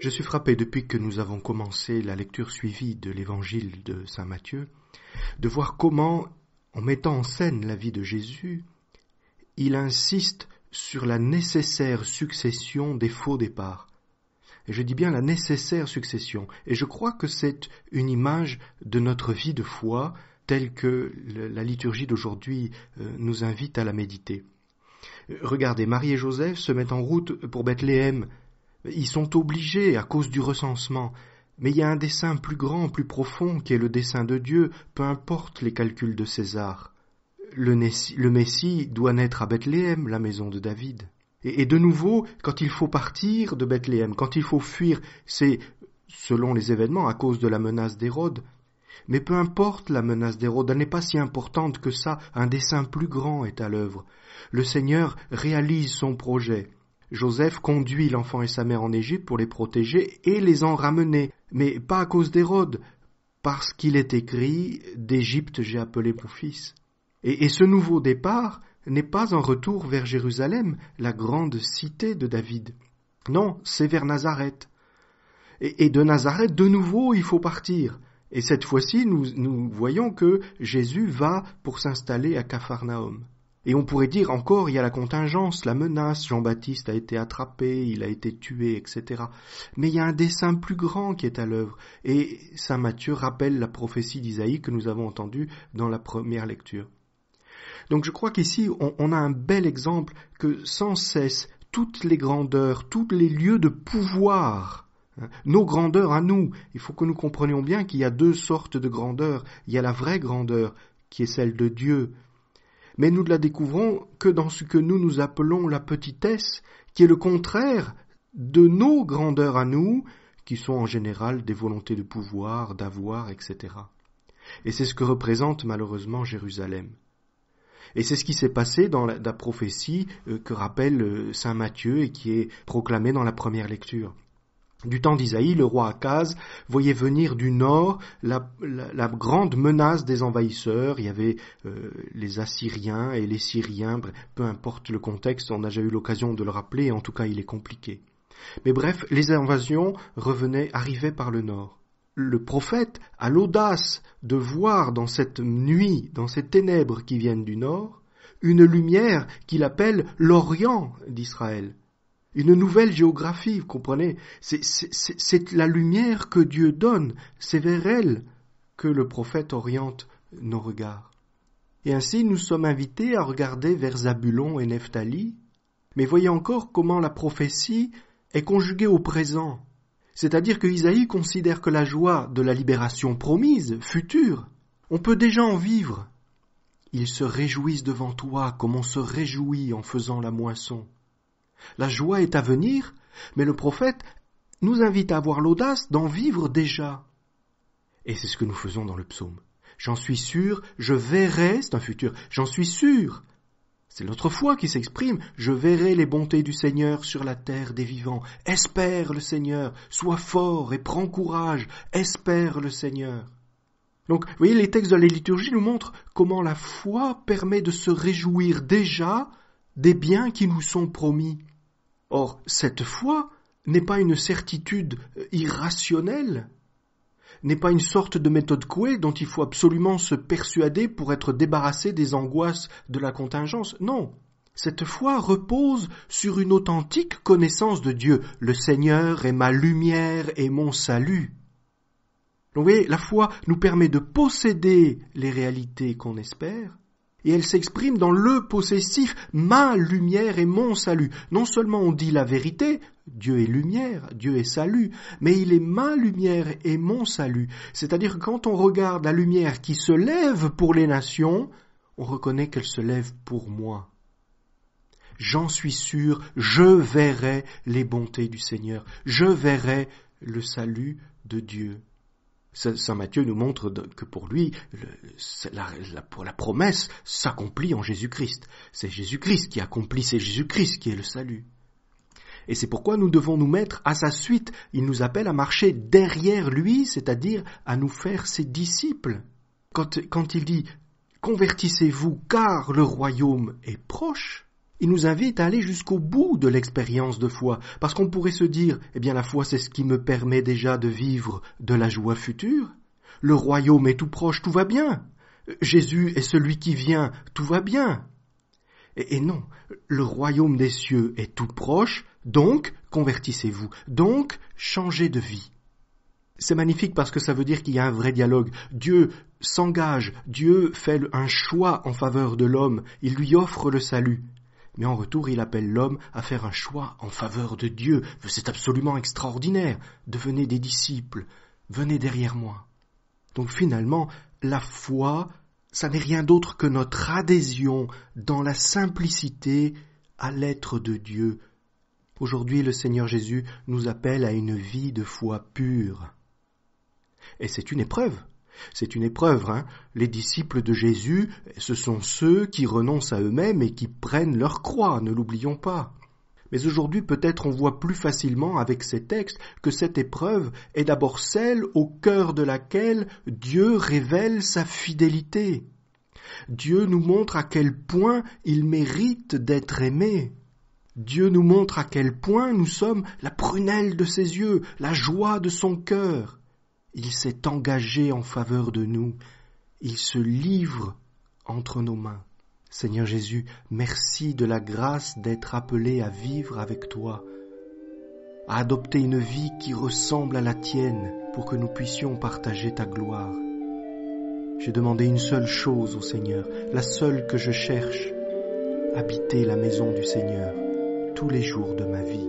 je suis frappé depuis que nous avons commencé la lecture suivie de l'évangile de Saint Matthieu, de voir comment, en mettant en scène la vie de Jésus, il insiste sur la nécessaire succession des faux départs. Et je dis bien la nécessaire succession, et je crois que c'est une image de notre vie de foi telle que la liturgie d'aujourd'hui euh, nous invite à la méditer. Euh, regardez, Marie et Joseph se mettent en route pour Bethléem, ils sont obligés à cause du recensement. Mais il y a un dessein plus grand, plus profond, qui est le dessein de Dieu, peu importe les calculs de César. Le, Messie doit naître à Bethléem, la maison de David. Et, et de nouveau, quand il faut partir de Bethléem, quand il faut fuir, c'est, selon les événements, à cause de la menace d'Hérode. Mais peu importe la menace d'Hérode, elle n'est pas si importante que ça, un dessein plus grand est à l'œuvre. Le Seigneur réalise son projet. Joseph conduit l'enfant et sa mère en Égypte pour les protéger et les en ramener, mais pas à cause d'Hérode, parce qu'il est écrit D'Égypte j'ai appelé mon fils. Et, ce nouveau départ n'est pas un retour vers Jérusalem, la grande cité de David. Non, c'est vers Nazareth. Et, de Nazareth, de nouveau, il faut partir. Et cette fois-ci, nous, nous voyons que Jésus va pour s'installer à Capharnaüm. Et on pourrait dire encore, il y a la contingence, la menace, Jean-Baptiste a été attrapé, il a été tué, etc. Mais il y a un dessein plus grand qui est à l'œuvre. Et Saint Matthieu rappelle la prophétie d'Isaïe que nous avons entendue dans la première lecture. Donc je crois qu'ici, on, on a un bel exemple que sans cesse, toutes les grandeurs, tous les lieux de pouvoir, hein, nos grandeurs à nous. Il faut que nous comprenions bien qu'il y a deux sortes de grandeurs. Il y a la vraie grandeur, qui est celle de Dieu, mais nous ne la découvrons que dans ce que nous nous appelons la petitesse, qui est le contraire de nos grandeurs à nous, qui sont en général des volontés de pouvoir, d'avoir, etc. Et c'est ce que représente malheureusement Jérusalem. Et c'est ce qui s'est passé dans la, prophétie euh, que rappelle euh, Saint Matthieu et qui est proclamée dans la première lecture. Du temps d'Isaïe, le roi Akaz voyait venir du nord la, grande menace des envahisseurs. Il y avait euh, les Assyriens et les Syriens, peu importe le contexte, on a déjà eu l'occasion de le rappeler, en tout cas il est compliqué. Mais bref, les invasions revenaient, arrivaient par le nord. Le prophète a l'audace de voir dans cette nuit, dans ces ténèbres qui viennent du nord, une lumière qu'il appelle l'Orient d'Israël une nouvelle géographie, vous comprenez C'est la lumière que Dieu donne, c'est vers elle que le prophète oriente nos regards. Et ainsi nous sommes invités à regarder vers Zabulon et Nephtali, mais voyez encore comment la prophétie est conjuguée au présent. C'est-à-dire que Isaïe considère que la joie de la libération promise, future, on peut déjà en vivre. Ils se réjouissent devant toi comme on se réjouit en faisant la moisson. La joie est à venir, mais le prophète nous invite à avoir l'audace d'en vivre déjà. Et c'est ce que nous faisons dans le psaume. J'en suis sûr, je verrai, c'est un futur, j'en suis sûr. C'est notre foi qui s'exprime, je verrai les bontés du Seigneur sur la terre des vivants. Espère le Seigneur, sois fort et prends courage, espère le Seigneur. Donc, vous voyez, les textes de la liturgie nous montrent comment la foi permet de se réjouir déjà des biens qui nous sont promis. Or, cette foi n'est pas une certitude euh, irrationnelle, n'est pas une sorte de méthode couée dont il faut absolument se persuader pour être débarrassé des angoisses de la contingence. Non. Cette foi repose sur une authentique connaissance de Dieu. Le Seigneur est ma lumière et mon salut. vous voyez, la foi nous permet de posséder les réalités qu'on espère, et elle s'exprime dans le possessif ma lumière et mon salut. Non seulement on dit la vérité, Dieu est lumière, Dieu est salut, mais il est ma lumière et mon salut. C'est-à-dire quand on regarde la lumière qui se lève pour les nations, on reconnaît qu'elle se lève pour moi. J'en suis sûr, je verrai les bontés du Seigneur, je verrai le salut de Dieu. Saint Matthieu nous montre que pour lui, la, pour la promesse s'accomplit en Jésus-Christ. C'est Jésus-Christ qui accomplit, c'est Jésus-Christ qui est le salut. Et c'est pourquoi nous devons nous mettre à sa suite. Il nous appelle à marcher derrière lui, c'est-à-dire à nous faire ses disciples. quand il dit Convertissez-vous car le royaume est proche, il nous invite à aller jusqu'au bout de l'expérience de foi, parce qu'on pourrait se dire, eh bien la foi c'est ce qui me permet déjà de vivre de la joie future, le royaume est tout proche, tout va bien, Jésus est celui qui vient, tout va bien. Et, non, le royaume des cieux est tout proche, donc convertissez-vous, donc changez de vie. C'est magnifique parce que ça veut dire qu'il y a un vrai dialogue. Dieu s'engage, Dieu fait un choix en faveur de l'homme, il lui offre le salut mais en retour il appelle l'homme à faire un choix en faveur de Dieu. C'est absolument extraordinaire. Devenez des disciples, venez derrière moi. Donc finalement, la foi, ça n'est rien d'autre que notre adhésion dans la simplicité à l'être de Dieu. Aujourd'hui, le Seigneur Jésus nous appelle à une vie de foi pure. Et c'est une épreuve. C'est une épreuve. Hein. Les disciples de Jésus, ce sont ceux qui renoncent à eux-mêmes et qui prennent leur croix, ne l'oublions pas. Mais aujourd'hui, peut-être on voit plus facilement avec ces textes que cette épreuve est d'abord celle au cœur de laquelle Dieu révèle sa fidélité. Dieu nous montre à quel point il mérite d'être aimé. Dieu nous montre à quel point nous sommes la prunelle de ses yeux, la joie de son cœur. Il s'est engagé en faveur de nous. Il se livre entre nos mains. Seigneur Jésus, merci de la grâce d'être appelé à vivre avec toi, à adopter une vie qui ressemble à la tienne pour que nous puissions partager ta gloire. J'ai demandé une seule chose au Seigneur, la seule que je cherche, habiter la maison du Seigneur tous les jours de ma vie.